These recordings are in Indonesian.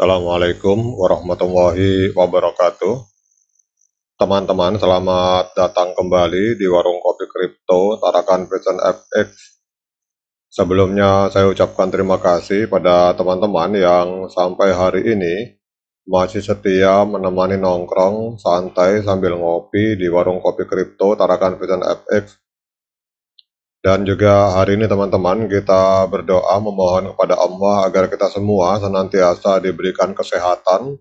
Assalamualaikum warahmatullahi wabarakatuh. Teman-teman, selamat datang kembali di Warung Kopi Kripto Tarakan Fashion FX. Sebelumnya saya ucapkan terima kasih pada teman-teman yang sampai hari ini masih setia menemani nongkrong santai sambil ngopi di Warung Kopi Kripto Tarakan Fashion FX dan juga hari ini teman-teman kita berdoa memohon kepada Allah agar kita semua senantiasa diberikan kesehatan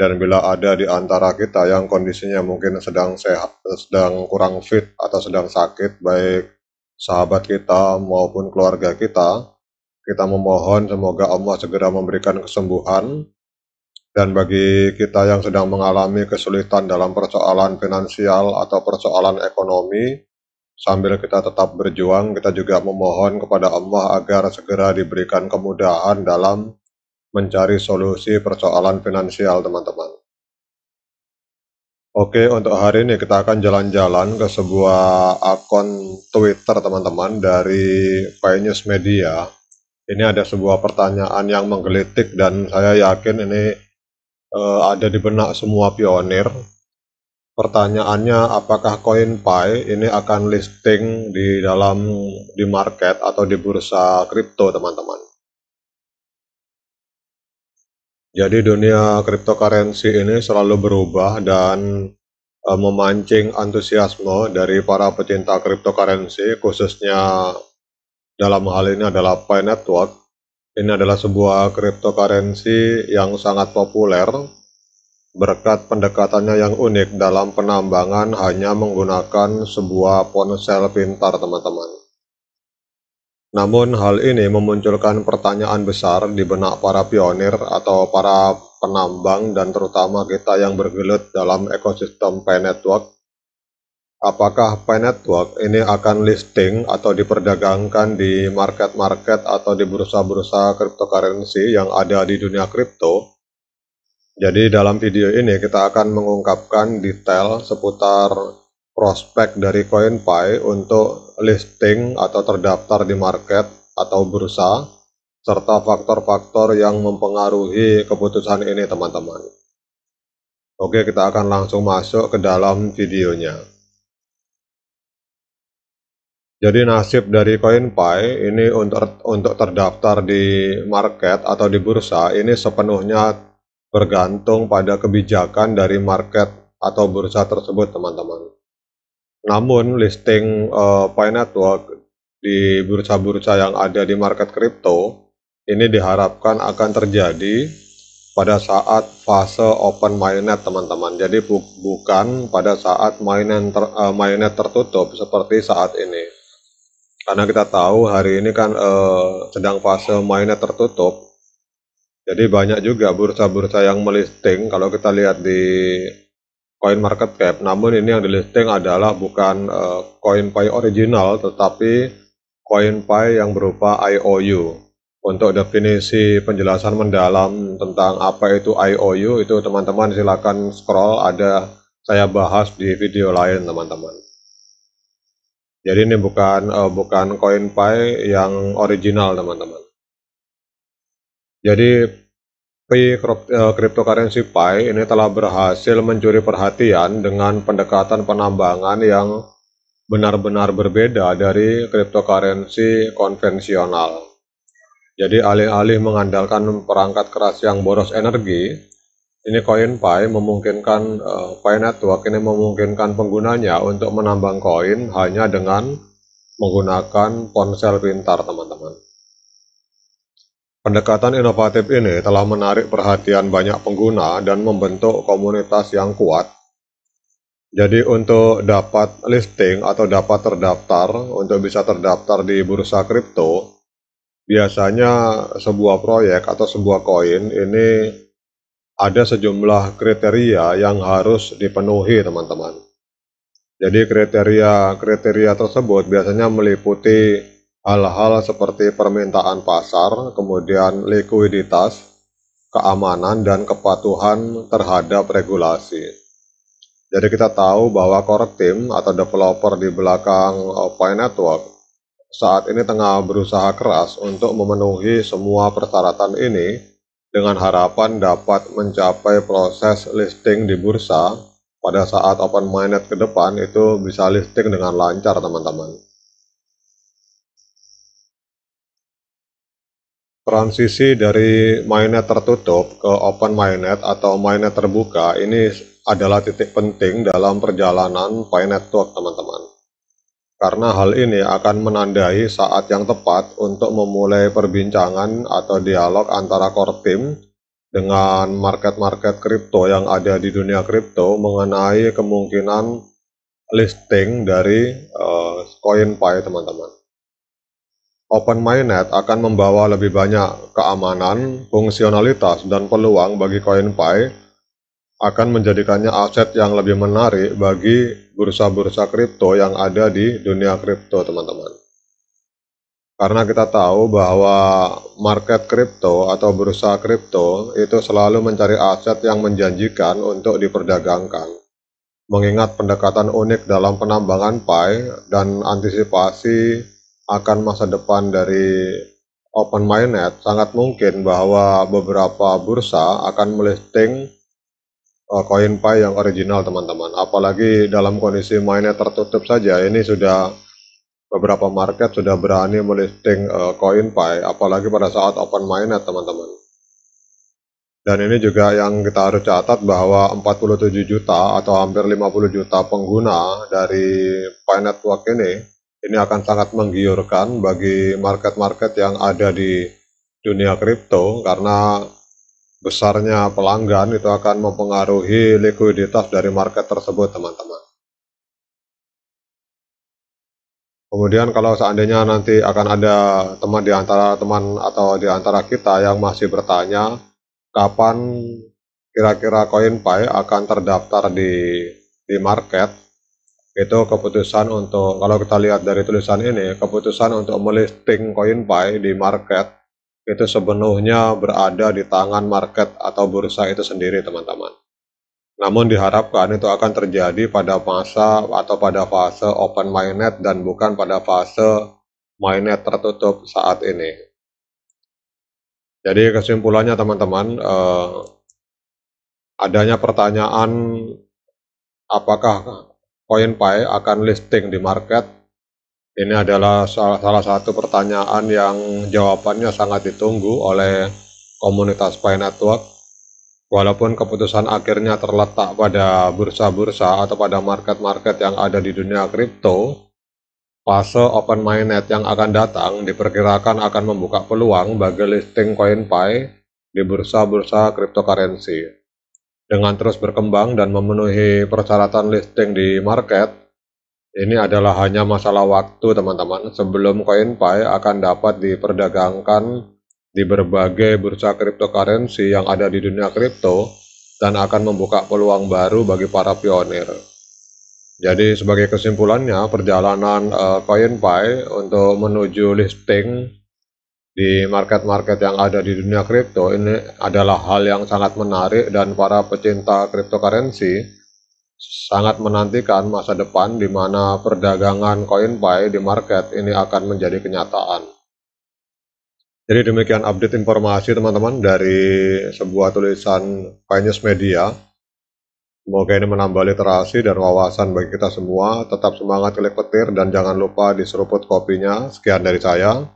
dan bila ada di antara kita yang kondisinya mungkin sedang sehat, sedang kurang fit atau sedang sakit baik sahabat kita maupun keluarga kita, kita memohon semoga Allah segera memberikan kesembuhan dan bagi kita yang sedang mengalami kesulitan dalam persoalan finansial atau persoalan ekonomi, Sambil kita tetap berjuang, kita juga memohon kepada Allah agar segera diberikan kemudahan dalam mencari solusi persoalan finansial teman-teman. Oke, untuk hari ini kita akan jalan-jalan ke sebuah akun Twitter teman-teman dari Pioneers Media. Ini ada sebuah pertanyaan yang menggelitik dan saya yakin ini uh, ada di benak semua pionir pertanyaannya apakah koin Pi ini akan listing di dalam di market atau di bursa kripto teman-teman. Jadi dunia cryptocurrency ini selalu berubah dan e, memancing antusiasme dari para pecinta cryptocurrency khususnya dalam hal ini adalah Pi Network. Ini adalah sebuah cryptocurrency yang sangat populer Berkat pendekatannya yang unik dalam penambangan hanya menggunakan sebuah ponsel pintar teman-teman. Namun hal ini memunculkan pertanyaan besar di benak para pionir atau para penambang dan terutama kita yang bergelut dalam ekosistem pay network. Apakah pay network ini akan listing atau diperdagangkan di market-market atau di bursa-bursa cryptocurrency yang ada di dunia kripto jadi dalam video ini kita akan mengungkapkan detail seputar prospek dari CoinPay untuk listing atau terdaftar di market atau bursa, serta faktor-faktor yang mempengaruhi keputusan ini teman-teman. Oke, kita akan langsung masuk ke dalam videonya. Jadi nasib dari CoinPay ini untuk untuk terdaftar di market atau di bursa ini sepenuhnya bergantung pada kebijakan dari market atau bursa tersebut, teman-teman. Namun, listing uh, eh, Pi Network di bursa-bursa yang ada di market crypto ini diharapkan akan terjadi pada saat fase open mainnet, teman-teman. Jadi, bu bukan pada saat mainnet, ter uh, mainnet tertutup seperti saat ini. Karena kita tahu hari ini kan uh, sedang fase mainnet tertutup, jadi banyak juga bursa-bursa yang melisting kalau kita lihat di coin market cap. Namun ini yang dilisting adalah bukan uh, coin pay original tetapi coin pay yang berupa IOU. Untuk definisi penjelasan mendalam tentang apa itu IOU itu teman-teman silakan scroll ada saya bahas di video lain teman-teman. Jadi ini bukan uh, bukan coin pay yang original teman-teman. Jadi Pi e, cryptocurrency Pi ini telah berhasil mencuri perhatian dengan pendekatan penambangan yang benar-benar berbeda dari cryptocurrency konvensional. Jadi alih-alih mengandalkan perangkat keras yang boros energi, ini koin Pi memungkinkan uh, e, Pi Network ini memungkinkan penggunanya untuk menambang koin hanya dengan menggunakan ponsel pintar teman-teman. Pendekatan inovatif ini telah menarik perhatian banyak pengguna dan membentuk komunitas yang kuat. Jadi untuk dapat listing atau dapat terdaftar, untuk bisa terdaftar di bursa kripto, biasanya sebuah proyek atau sebuah koin ini ada sejumlah kriteria yang harus dipenuhi teman-teman. Jadi kriteria-kriteria tersebut biasanya meliputi hal-hal seperti permintaan pasar, kemudian likuiditas, keamanan, dan kepatuhan terhadap regulasi. Jadi kita tahu bahwa core team atau developer di belakang eh, Pi Network saat ini tengah berusaha keras untuk memenuhi semua persyaratan ini dengan harapan dapat mencapai proses listing di bursa pada saat open minded ke depan itu bisa listing dengan lancar teman-teman. transisi dari mainnet tertutup ke open mainnet atau mainnet terbuka ini adalah titik penting dalam perjalanan Pi Network teman-teman. Karena hal ini akan menandai saat yang tepat untuk memulai perbincangan atau dialog antara core team dengan market-market kripto yang ada di dunia kripto mengenai kemungkinan listing dari uh, eh, CoinPy teman-teman. Open Mainnet akan membawa lebih banyak keamanan, fungsionalitas, dan peluang bagi CoinPay akan menjadikannya aset yang lebih menarik bagi bursa-bursa kripto yang ada di dunia kripto, teman-teman. Karena kita tahu bahwa market kripto atau bursa kripto itu selalu mencari aset yang menjanjikan untuk diperdagangkan mengingat pendekatan unik dalam penambangan PAI dan antisipasi akan masa depan dari open mainnet, sangat mungkin bahwa beberapa bursa akan melisting eh, koin uh, Pi yang original teman-teman. Apalagi dalam kondisi mainnet tertutup saja, ini sudah beberapa market sudah berani melisting eh, koin uh, Pi, apalagi pada saat open mainnet teman-teman. Dan ini juga yang kita harus catat bahwa 47 juta atau hampir 50 juta pengguna dari pay Network ini ini akan sangat menggiurkan bagi market-market yang ada di dunia kripto karena besarnya pelanggan itu akan mempengaruhi likuiditas dari market tersebut teman-teman. Kemudian kalau seandainya nanti akan ada teman di antara teman atau di antara kita yang masih bertanya kapan kira-kira koin CoinPay akan terdaftar di di market, itu keputusan untuk kalau kita lihat dari tulisan ini keputusan untuk melisting coinpay di market itu sebenarnya berada di tangan market atau bursa itu sendiri teman-teman. Namun diharapkan itu akan terjadi pada masa atau pada fase open mainnet dan bukan pada fase mainnet tertutup saat ini. Jadi kesimpulannya teman-teman eh, adanya pertanyaan apakah CoinPay akan listing di market? Ini adalah salah, salah satu pertanyaan yang jawabannya sangat ditunggu oleh komunitas Pay Network. Walaupun keputusan akhirnya terletak pada bursa-bursa atau pada market-market yang ada di dunia kripto, fase open mainnet yang akan datang diperkirakan akan membuka peluang bagi listing CoinPay di bursa-bursa cryptocurrency dengan terus berkembang dan memenuhi persyaratan listing di market, ini adalah hanya masalah waktu teman-teman sebelum CoinPay akan dapat diperdagangkan di berbagai bursa cryptocurrency yang ada di dunia kripto dan akan membuka peluang baru bagi para pionir. Jadi sebagai kesimpulannya perjalanan uh, CoinPay untuk menuju listing di market-market yang ada di dunia kripto ini adalah hal yang sangat menarik dan para pecinta cryptocurrency sangat menantikan masa depan di mana perdagangan buy di market ini akan menjadi kenyataan. Jadi demikian update informasi teman-teman dari sebuah tulisan Finance Media. Semoga ini menambah literasi dan wawasan bagi kita semua. Tetap semangat klik petir dan jangan lupa diseruput kopinya. Sekian dari saya.